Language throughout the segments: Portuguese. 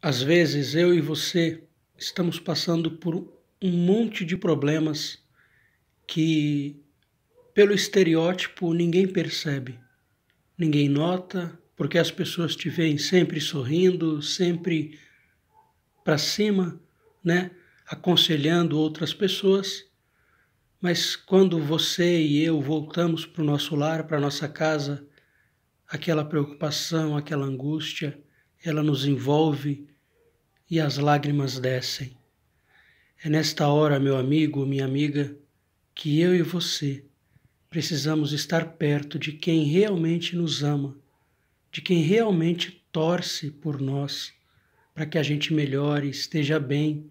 Às vezes eu e você estamos passando por um monte de problemas que, pelo estereótipo, ninguém percebe, ninguém nota, porque as pessoas te veem sempre sorrindo, sempre para cima, né? aconselhando outras pessoas. Mas quando você e eu voltamos para o nosso lar, para nossa casa, aquela preocupação, aquela angústia, ela nos envolve e as lágrimas descem. É nesta hora, meu amigo, minha amiga, que eu e você precisamos estar perto de quem realmente nos ama, de quem realmente torce por nós, para que a gente melhore, esteja bem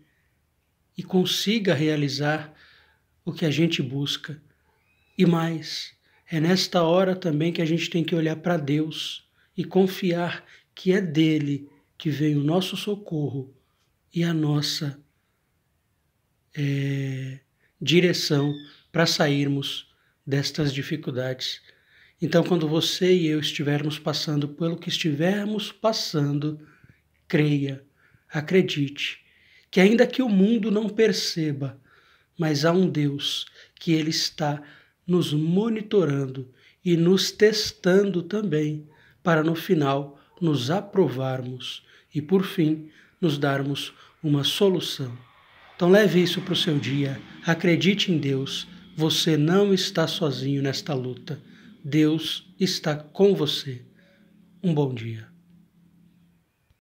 e consiga realizar o que a gente busca. E mais, é nesta hora também que a gente tem que olhar para Deus e confiar que é dele que vem o nosso socorro e a nossa é, direção para sairmos destas dificuldades. Então, quando você e eu estivermos passando pelo que estivermos passando, creia, acredite, que ainda que o mundo não perceba, mas há um Deus que Ele está nos monitorando e nos testando também, para no final nos aprovarmos e, por fim, nos darmos uma solução. Então, leve isso para o seu dia, acredite em Deus, você não está sozinho nesta luta. Deus está com você. Um bom dia.